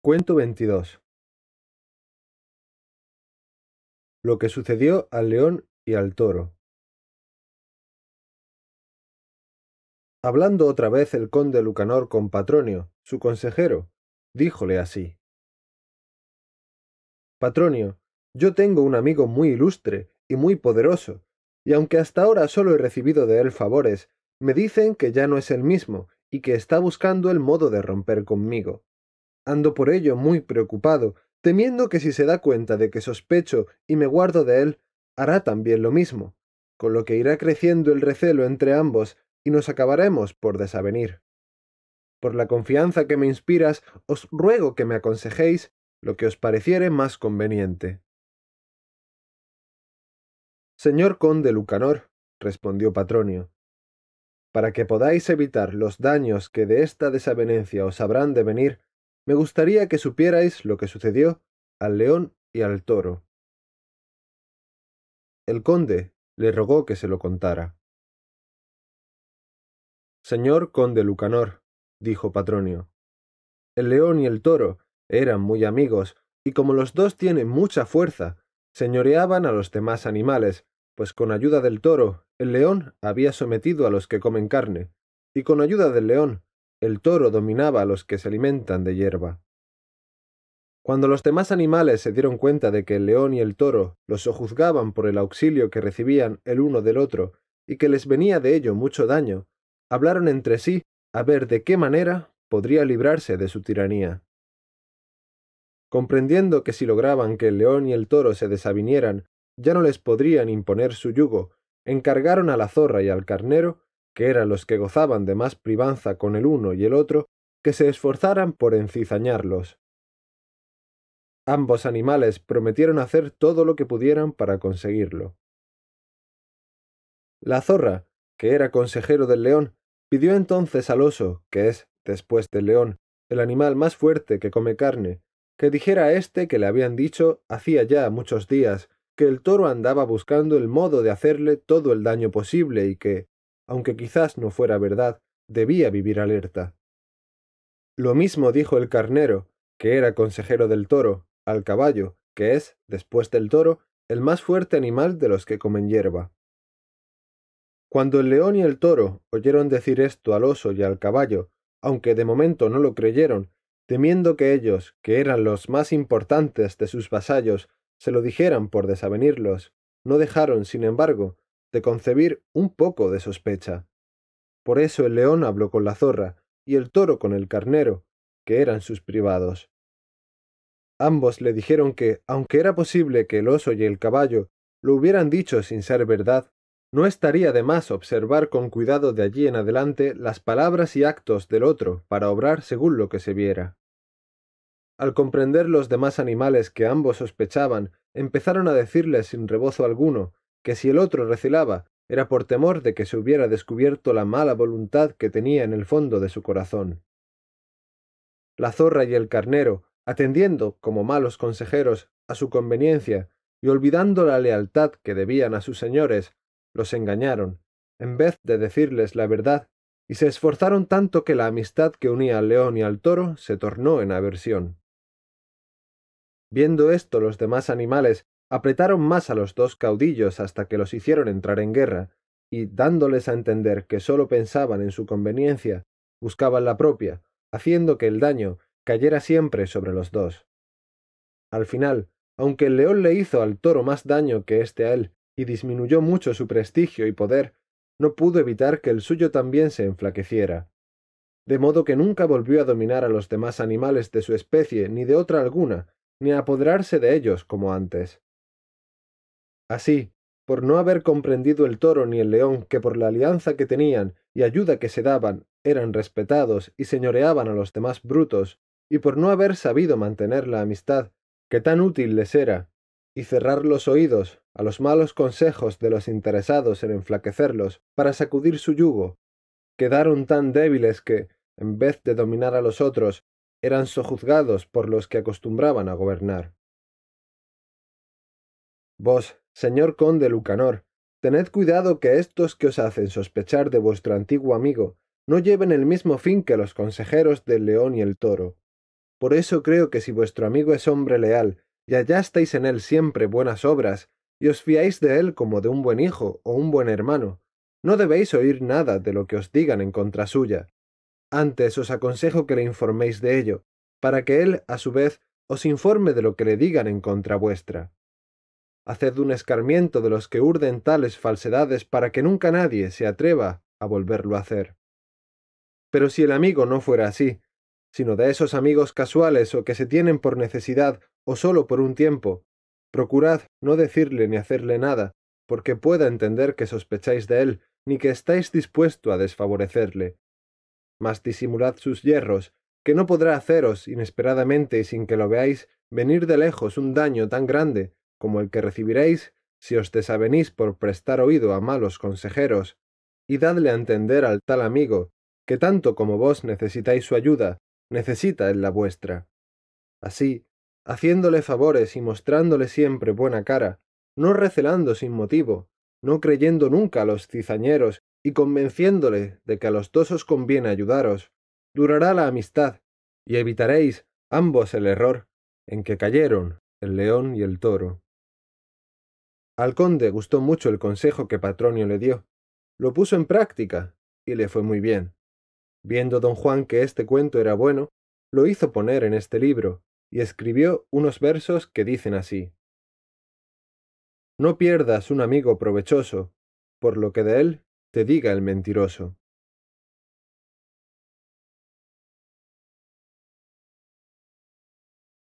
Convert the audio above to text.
Cuento 22. Lo que sucedió al león y al toro. Hablando otra vez el conde Lucanor con Patronio, su consejero, díjole así. Patronio, yo tengo un amigo muy ilustre y muy poderoso, y aunque hasta ahora solo he recibido de él favores, me dicen que ya no es el mismo y que está buscando el modo de romper conmigo. Ando por ello muy preocupado, temiendo que si se da cuenta de que sospecho y me guardo de él, hará también lo mismo, con lo que irá creciendo el recelo entre ambos y nos acabaremos por desavenir. Por la confianza que me inspiras, os ruego que me aconsejéis lo que os pareciere más conveniente. Señor conde Lucanor, respondió Patronio, para que podáis evitar los daños que de esta desavenencia os habrán de venir, me gustaría que supierais lo que sucedió al león y al toro. El conde le rogó que se lo contara. Señor conde Lucanor, dijo Patronio, el león y el toro eran muy amigos, y como los dos tienen mucha fuerza, señoreaban a los demás animales, pues con ayuda del toro el león había sometido a los que comen carne, y con ayuda del león el toro dominaba a los que se alimentan de hierba. Cuando los demás animales se dieron cuenta de que el león y el toro los sojuzgaban por el auxilio que recibían el uno del otro y que les venía de ello mucho daño, hablaron entre sí a ver de qué manera podría librarse de su tiranía. Comprendiendo que si lograban que el león y el toro se desavinieran, ya no les podrían imponer su yugo, encargaron a la zorra y al carnero que eran los que gozaban de más privanza con el uno y el otro, que se esforzaran por encizañarlos. Ambos animales prometieron hacer todo lo que pudieran para conseguirlo. La zorra, que era consejero del león, pidió entonces al oso, que es, después del león, el animal más fuerte que come carne, que dijera a éste que le habían dicho, hacía ya muchos días, que el toro andaba buscando el modo de hacerle todo el daño posible y que, aunque quizás no fuera verdad, debía vivir alerta. Lo mismo dijo el carnero, que era consejero del toro, al caballo, que es, después del toro, el más fuerte animal de los que comen hierba. Cuando el león y el toro oyeron decir esto al oso y al caballo, aunque de momento no lo creyeron, temiendo que ellos, que eran los más importantes de sus vasallos, se lo dijeran por desavenirlos, no dejaron, sin embargo, de concebir un poco de sospecha. Por eso el león habló con la zorra y el toro con el carnero, que eran sus privados. Ambos le dijeron que, aunque era posible que el oso y el caballo lo hubieran dicho sin ser verdad, no estaría de más observar con cuidado de allí en adelante las palabras y actos del otro para obrar según lo que se viera. Al comprender los demás animales que ambos sospechaban, empezaron a decirle sin rebozo alguno que si el otro recelaba era por temor de que se hubiera descubierto la mala voluntad que tenía en el fondo de su corazón. La zorra y el carnero, atendiendo como malos consejeros a su conveniencia y olvidando la lealtad que debían a sus señores, los engañaron, en vez de decirles la verdad, y se esforzaron tanto que la amistad que unía al león y al toro se tornó en aversión. Viendo esto los demás animales, apretaron más a los dos caudillos hasta que los hicieron entrar en guerra, y dándoles a entender que sólo pensaban en su conveniencia, buscaban la propia, haciendo que el daño cayera siempre sobre los dos. Al final, aunque el león le hizo al toro más daño que éste a él, y disminuyó mucho su prestigio y poder, no pudo evitar que el suyo también se enflaqueciera. De modo que nunca volvió a dominar a los demás animales de su especie ni de otra alguna, ni a apoderarse de ellos como antes. Así, por no haber comprendido el toro ni el león que por la alianza que tenían y ayuda que se daban eran respetados y señoreaban a los demás brutos, y por no haber sabido mantener la amistad que tan útil les era, y cerrar los oídos a los malos consejos de los interesados en enflaquecerlos para sacudir su yugo, quedaron tan débiles que, en vez de dominar a los otros, eran sojuzgados por los que acostumbraban a gobernar. Vos, señor conde Lucanor, tened cuidado que estos que os hacen sospechar de vuestro antiguo amigo no lleven el mismo fin que los consejeros del león y el toro. Por eso creo que si vuestro amigo es hombre leal, y estáis en él siempre buenas obras, y os fiáis de él como de un buen hijo o un buen hermano, no debéis oír nada de lo que os digan en contra suya. Antes os aconsejo que le informéis de ello, para que él, a su vez, os informe de lo que le digan en contra vuestra. Haced un escarmiento de los que urden tales falsedades para que nunca nadie se atreva a volverlo a hacer. Pero si el amigo no fuera así, sino de esos amigos casuales o que se tienen por necesidad o sólo por un tiempo, procurad no decirle ni hacerle nada, porque pueda entender que sospecháis de él, ni que estáis dispuesto a desfavorecerle. Mas disimulad sus yerros, que no podrá haceros inesperadamente y sin que lo veáis venir de lejos un daño tan grande como el que recibiréis si os desavenís por prestar oído a malos consejeros, y dadle a entender al tal amigo, que tanto como vos necesitáis su ayuda, necesita él la vuestra. Así, haciéndole favores y mostrándole siempre buena cara, no recelando sin motivo, no creyendo nunca a los cizañeros y convenciéndole de que a los dos os conviene ayudaros, durará la amistad, y evitaréis ambos el error en que cayeron el león y el toro. Al conde gustó mucho el consejo que Patronio le dio. Lo puso en práctica y le fue muy bien. Viendo don Juan que este cuento era bueno, lo hizo poner en este libro y escribió unos versos que dicen así. No pierdas un amigo provechoso, por lo que de él te diga el mentiroso.